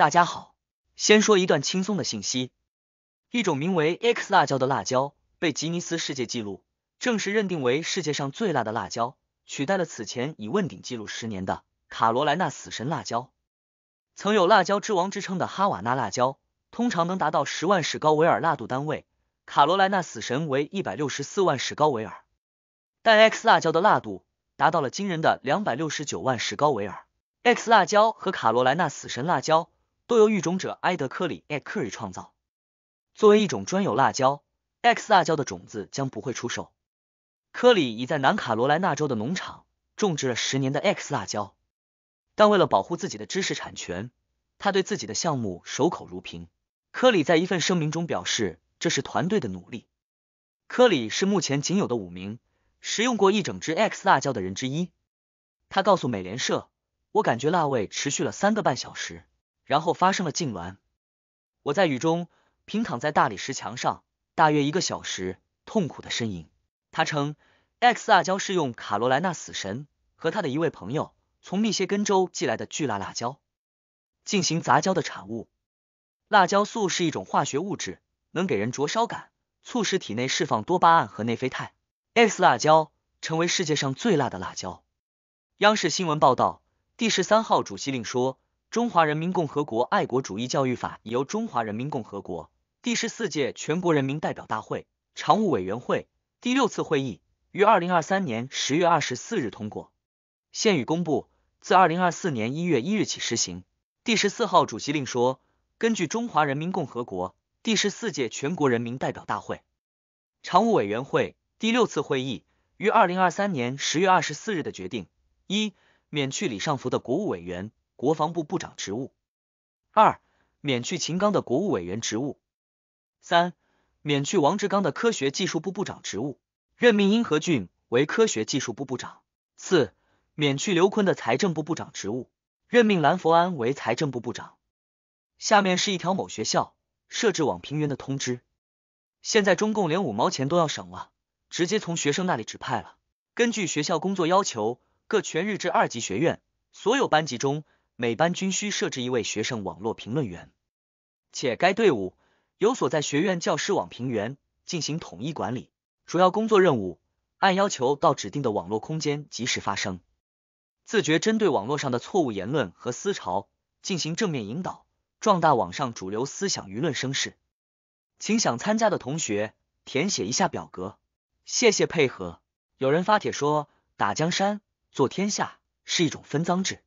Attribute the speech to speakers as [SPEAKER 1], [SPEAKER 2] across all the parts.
[SPEAKER 1] 大家好，先说一段轻松的信息。一种名为 X 辣椒的辣椒被吉尼斯世界纪录正式认定为世界上最辣的辣椒，取代了此前已问鼎记录十年的卡罗莱纳死神辣椒。曾有“辣椒之王”之称的哈瓦那辣椒，通常能达到十万史高维尔辣度单位，卡罗莱纳死神为一百六十四万史高维尔，但 X 辣椒的辣度达到了惊人的两百六十九万史高维尔。X 辣椒和卡罗莱纳死神辣椒。都由育种者埃德·科里 e 克瑞创造。作为一种专有辣椒，X 辣椒的种子将不会出售。科里已在南卡罗来纳州的农场种植了十年的 X 辣椒，但为了保护自己的知识产权，他对自己的项目守口如瓶。科里在一份声明中表示：“这是团队的努力。”科里是目前仅有的五名食用过一整只 X 辣椒的人之一。他告诉美联社：“我感觉辣味持续了三个半小时。”然后发生了痉挛。我在雨中平躺在大理石墙上，大约一个小时，痛苦的呻吟。他称，X 辣椒是用卡罗莱纳死神和他的一位朋友从密歇根州寄来的巨辣辣椒进行杂交的产物。辣椒素是一种化学物质，能给人灼烧感，促使体内释放多巴胺和内啡肽。X 辣椒成为世界上最辣的辣椒。央视新闻报道，第十三号主席令说。《中华人民共和国爱国主义教育法》已由中华人民共和国第十四届全国人民代表大会常务委员会第六次会议于二零二三年十月二十四日通过，现予公布，自二零二四年一月一日起施行。第十四号主席令说：根据中华人民共和国第十四届全国人民代表大会常务委员会第六次会议于二零二三年十月二十四日的决定，一免去李尚福的国务委员。国防部部长职务，二免去秦刚的国务委员职务，三免去王志刚的科学技术部部长职务，任命殷和俊为科学技术部部长。四免去刘坤的财政部部长职务，任命蓝佛安为财政部部长。下面是一条某学校设置网评员的通知。现在中共连五毛钱都要省了，直接从学生那里指派了。根据学校工作要求，各全日制二级学院所有班级中。每班均需设置一位学生网络评论员，且该队伍由所在学院教师网评员进行统一管理。主要工作任务按要求到指定的网络空间及时发声，自觉针对网络上的错误言论和思潮进行正面引导，壮大网上主流思想舆论声势。请想参加的同学填写一下表格，谢谢配合。有人发帖说：“打江山、坐天下是一种分赃制。”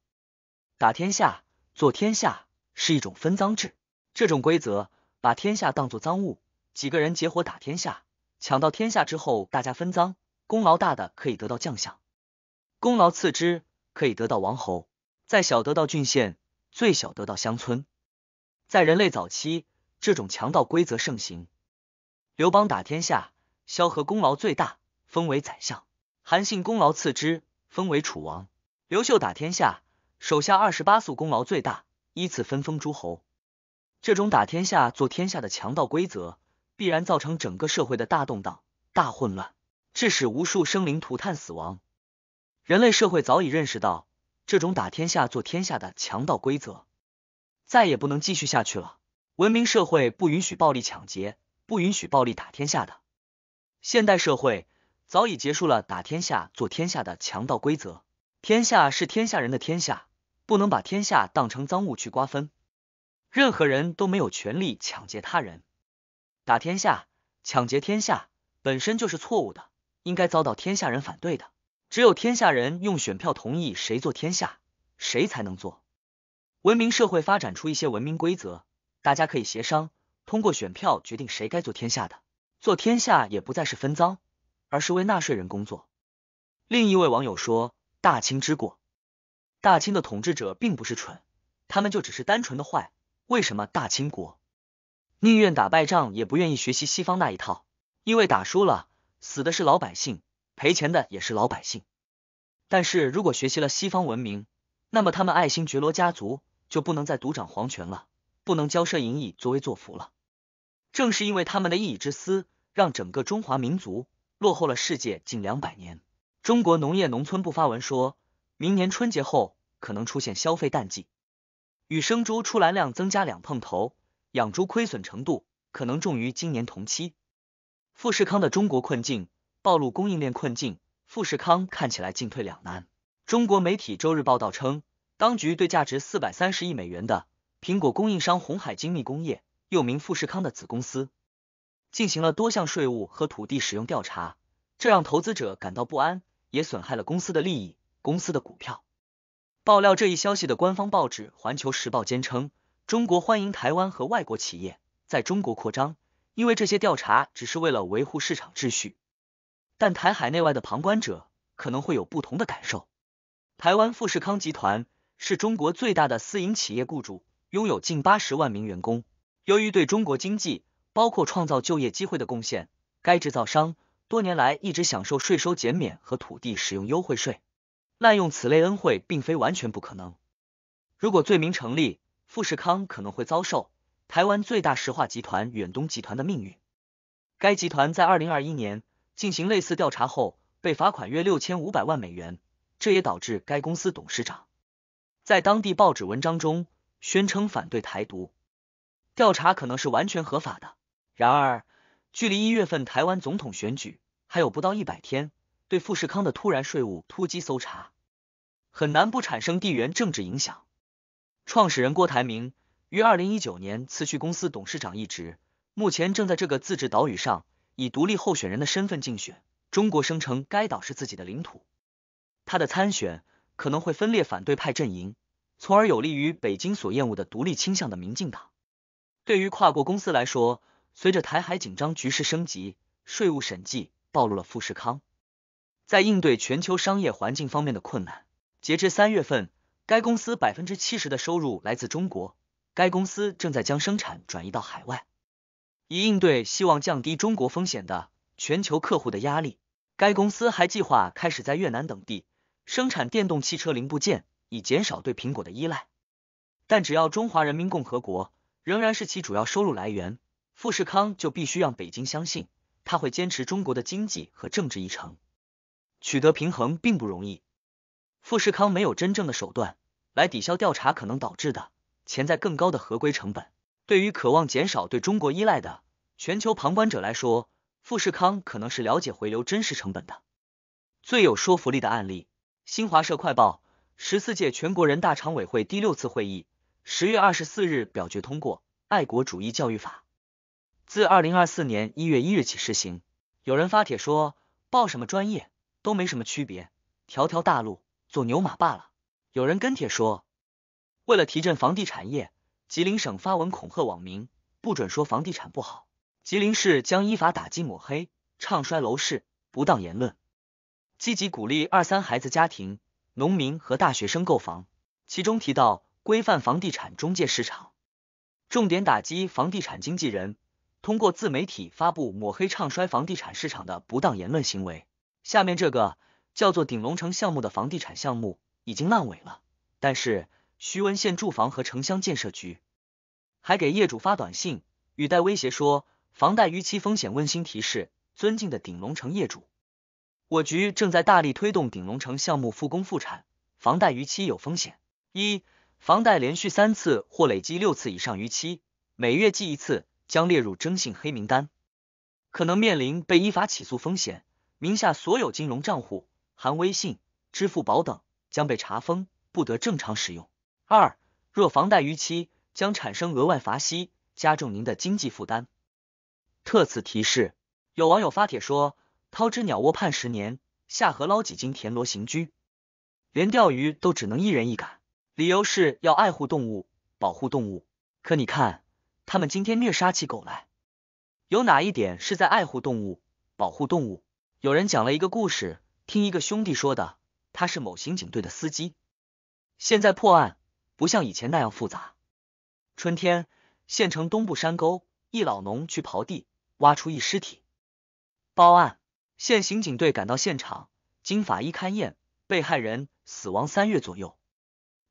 [SPEAKER 1] 打天下、做天下是一种分赃制，这种规则把天下当做赃物，几个人结伙打天下，抢到天下之后，大家分赃，功劳大的可以得到将相，功劳次之可以得到王侯，在小得到郡县，最小得到乡村。在人类早期，这种强盗规则盛行。刘邦打天下，萧何功劳最大，封为宰相；韩信功劳次之，封为楚王；刘秀打天下。手下二十八宿功劳最大，依次分封诸侯。这种打天下做天下的强盗规则，必然造成整个社会的大动荡、大混乱，致使无数生灵涂炭、死亡。人类社会早已认识到，这种打天下做天下的强盗规则，再也不能继续下去了。文明社会不允许暴力抢劫，不允许暴力打天下的。现代社会早已结束了打天下做天下的强盗规则，天下是天下人的天下。不能把天下当成赃物去瓜分，任何人都没有权利抢劫他人。打天下、抢劫天下本身就是错误的，应该遭到天下人反对的。只有天下人用选票同意谁做天下，谁才能做。文明社会发展出一些文明规则，大家可以协商，通过选票决定谁该做天下的。做天下也不再是分赃，而是为纳税人工作。另一位网友说：“大清之过。”大清的统治者并不是蠢，他们就只是单纯的坏。为什么大清国宁愿打败仗也不愿意学习西方那一套？因为打输了，死的是老百姓，赔钱的也是老百姓。但是如果学习了西方文明，那么他们爱新觉罗家族就不能再独掌皇权了，不能骄奢淫逸、作威作福了。正是因为他们的一己之私，让整个中华民族落后了世界近两百年。中国农业农村部发文说。明年春节后可能出现消费淡季，与生猪出栏量增加两碰头，养猪亏损程度可能重于今年同期。富士康的中国困境暴露供应链困境，富士康看起来进退两难。中国媒体周日报道称，当局对价值四百三十亿美元的苹果供应商红海精密工业（又名富士康）的子公司进行了多项税务和土地使用调查，这让投资者感到不安，也损害了公司的利益。公司的股票。爆料这一消息的官方报纸《环球时报》坚称，中国欢迎台湾和外国企业在中国扩张，因为这些调查只是为了维护市场秩序。但台海内外的旁观者可能会有不同的感受。台湾富士康集团是中国最大的私营企业雇主，拥有近八十万名员工。由于对中国经济，包括创造就业机会的贡献，该制造商多年来一直享受税收减免和土地使用优惠税。滥用此类恩惠并非完全不可能。如果罪名成立，富士康可能会遭受台湾最大石化集团远东集团的命运。该集团在二零二一年进行类似调查后，被罚款约六千五百万美元，这也导致该公司董事长在当地报纸文章中宣称反对台独。调查可能是完全合法的。然而，距离一月份台湾总统选举还有不到一百天，对富士康的突然税务突击搜查。很难不产生地缘政治影响。创始人郭台铭于二零一九年辞去公司董事长一职，目前正在这个自治岛屿上以独立候选人的身份竞选。中国声称该岛是自己的领土，他的参选可能会分裂反对派阵营，从而有利于北京所厌恶的独立倾向的民进党。对于跨国公司来说，随着台海紧张局势升级，税务审计暴露了富士康在应对全球商业环境方面的困难。截至三月份，该公司百分之七十的收入来自中国。该公司正在将生产转移到海外，以应对希望降低中国风险的全球客户的压力。该公司还计划开始在越南等地生产电动汽车零部件，以减少对苹果的依赖。但只要中华人民共和国仍然是其主要收入来源，富士康就必须让北京相信，他会坚持中国的经济和政治议程。取得平衡并不容易。富士康没有真正的手段来抵消调查可能导致的潜在更高的合规成本。对于渴望减少对中国依赖的全球旁观者来说，富士康可能是了解回流真实成本的最有说服力的案例。新华社快报：十四届全国人大常委会第六次会议十月二十四日表决通过《爱国主义教育法》，自二零二四年一月一日起施行。有人发帖说，报什么专业都没什么区别，条条大路。做牛马罢了。有人跟帖说，为了提振房地产业，吉林省发文恐吓网民，不准说房地产不好。吉林市将依法打击抹黑、唱衰楼市不当言论，积极鼓励二三孩子家庭、农民和大学生购房。其中提到规范房地产中介市场，重点打击房地产经纪人通过自媒体发布抹黑、唱衰房地产市场的不当言论行为。下面这个。叫做鼎龙城项目的房地产项目已经烂尾了，但是徐闻县住房和城乡建设局还给业主发短信，语带威胁说：“房贷逾期风险温馨提示，尊敬的鼎龙城业主，我局正在大力推动鼎龙城项目复工复产，房贷逾期有风险。一，房贷连续三次或累计六次以上逾期，每月记一次，将列入征信黑名单，可能面临被依法起诉风险，名下所有金融账户。”含微信、支付宝等将被查封，不得正常使用。二，若房贷逾期，将产生额外罚息，加重您的经济负担。特此提示。有网友发帖说：“掏只鸟窝判十年，下河捞几斤田螺刑拘，连钓鱼都只能一人一杆。”理由是要爱护动物，保护动物。可你看，他们今天虐杀起狗来，有哪一点是在爱护动物、保护动物？有人讲了一个故事。听一个兄弟说的，他是某刑警队的司机。现在破案不像以前那样复杂。春天，县城东部山沟，一老农去刨地，挖出一尸体，报案。县刑警队赶到现场，经法医勘验，被害人死亡三月左右。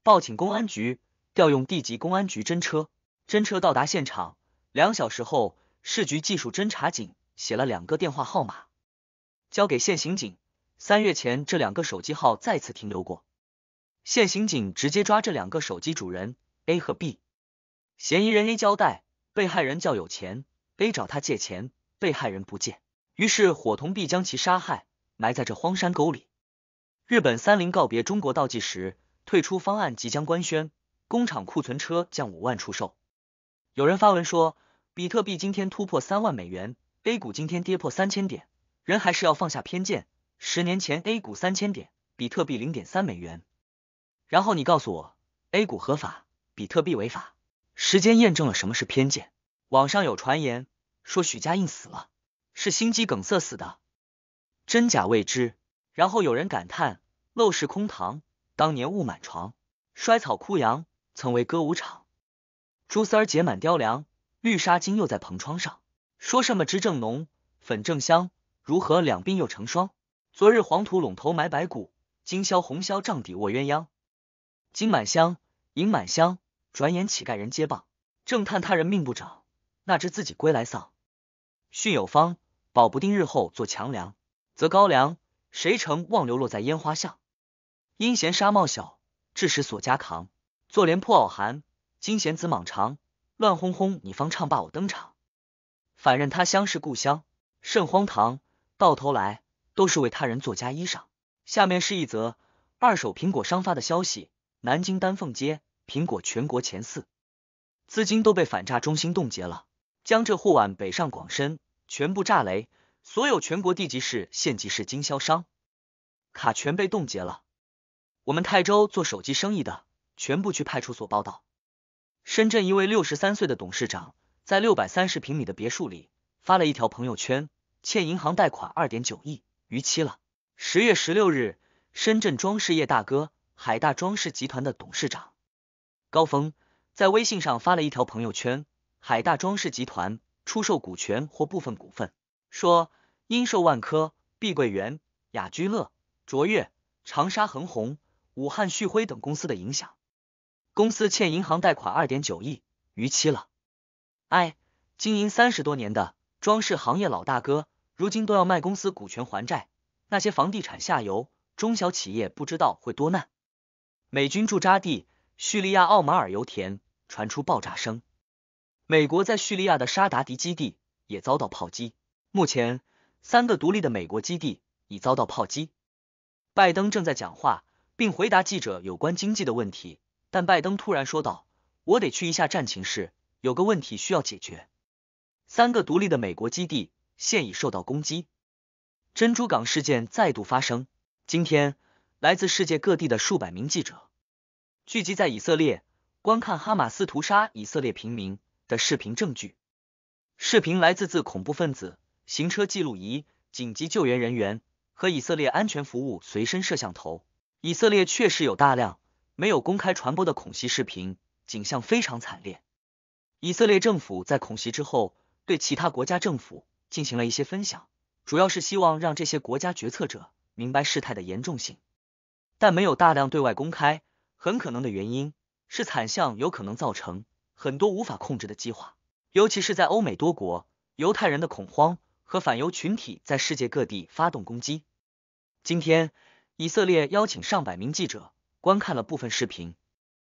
[SPEAKER 1] 报请公安局调用地级公安局侦车，侦车到达现场，两小时后，市局技术侦查警写了两个电话号码，交给县刑警。三月前，这两个手机号再次停留过，现刑警直接抓这两个手机主人 A 和 B。嫌疑人 A 交代，被害人叫有钱，A 找他借钱，被害人不见，于是伙同 B 将其杀害，埋在这荒山沟里。日本三菱告别中国倒计时，退出方案即将官宣，工厂库存车降五万出售。有人发文说，比特币今天突破三万美元，A 股今天跌破三千点，人还是要放下偏见。十年前，A 股三千点，比特币零点三美元。然后你告诉我，A 股合法，比特币违法。时间验证了什么是偏见。网上有传言说许家印死了，是心肌梗塞死的，真假未知。然后有人感叹：陋室空堂，当年雾满床。衰草枯杨，曾为歌舞场。朱丝儿结满雕梁，绿纱巾又在蓬窗上。说什么枝正浓，粉正香，如何两鬓又成霜？昨日黄土垄头埋白骨，今宵红绡帐底卧鸳鸯。金满箱，银满箱，转眼乞丐人皆谤。正叹他人命不长，那知自己归来丧。训有方，保不定日后做强梁。择高粱，谁成望流落在烟花巷。阴嫌纱帽小，致使锁枷扛。坐莲破袄寒，金弦子蟒长。乱哄哄，你方唱罢我登场。反认他乡是故乡，甚荒唐！到头来。都是为他人做嫁衣裳。下面是一则二手苹果商发的消息：南京丹凤街苹果全国前四，资金都被反诈中心冻结了。江浙沪皖、北上广深全部炸雷，所有全国地级市、县级市经销商卡全被冻结了。我们泰州做手机生意的全部去派出所报道。深圳一位六十三岁的董事长在六百三十平米的别墅里发了一条朋友圈，欠银行贷款二点九亿。逾期了。十月十六日，深圳装饰业大哥海大装饰集团的董事长高峰在微信上发了一条朋友圈：海大装饰集团出售股权或部分股份，说因受万科、碧桂园、雅居乐、卓越、长沙恒宏、武汉旭辉等公司的影响，公司欠银行贷款二点九亿，逾期了。哎，经营三十多年的装饰行业老大哥。如今都要卖公司股权还债，那些房地产下游中小企业不知道会多难。美军驻扎地叙利亚奥马尔油田传出爆炸声，美国在叙利亚的沙达迪基地也遭到炮击。目前三个独立的美国基地已遭到炮击。拜登正在讲话并回答记者有关经济的问题，但拜登突然说道：“我得去一下战情室，有个问题需要解决。”三个独立的美国基地。现已受到攻击，珍珠港事件再度发生。今天，来自世界各地的数百名记者聚集在以色列，观看哈马斯屠杀以色列平民的视频证据。视频来自自恐怖分子行车记录仪、紧急救援人员和以色列安全服务随身摄像头。以色列确实有大量没有公开传播的恐袭视频，景象非常惨烈。以色列政府在恐袭之后，对其他国家政府。进行了一些分享，主要是希望让这些国家决策者明白事态的严重性，但没有大量对外公开。很可能的原因是惨象有可能造成很多无法控制的计划，尤其是在欧美多国，犹太人的恐慌和反犹群体在世界各地发动攻击。今天，以色列邀请上百名记者观看了部分视频。